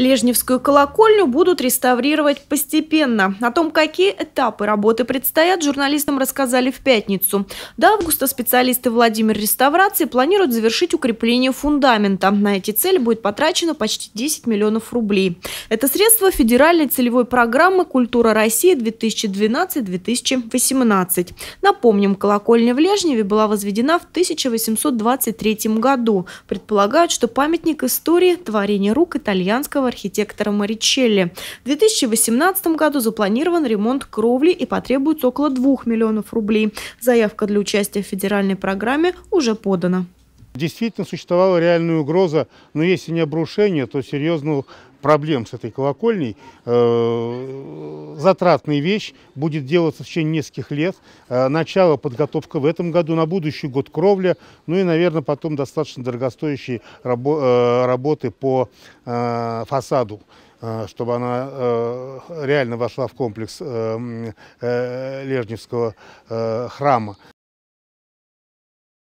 Лежневскую колокольню будут реставрировать постепенно. О том, какие этапы работы предстоят, журналистам рассказали в пятницу. До августа специалисты Владимир Реставрации планируют завершить укрепление фундамента. На эти цели будет потрачено почти 10 миллионов рублей. Это средства федеральной целевой программы «Культура России 2012-2018». Напомним, колокольня в Лежневе была возведена в 1823 году. Предполагают, что памятник истории – творения рук итальянского архитектора Маричелли. В 2018 году запланирован ремонт кровли и потребуется около 2 миллионов рублей. Заявка для участия в федеральной программе уже подана. Действительно существовала реальная угроза, но если не обрушение, то серьезных проблем с этой колокольней э, затратная вещь, будет делаться в течение нескольких лет. Э, начало, подготовка в этом году, на будущий год кровля, ну и, наверное, потом достаточно дорогостоящие э, работы по э, фасаду чтобы она реально вошла в комплекс Лежневского храма.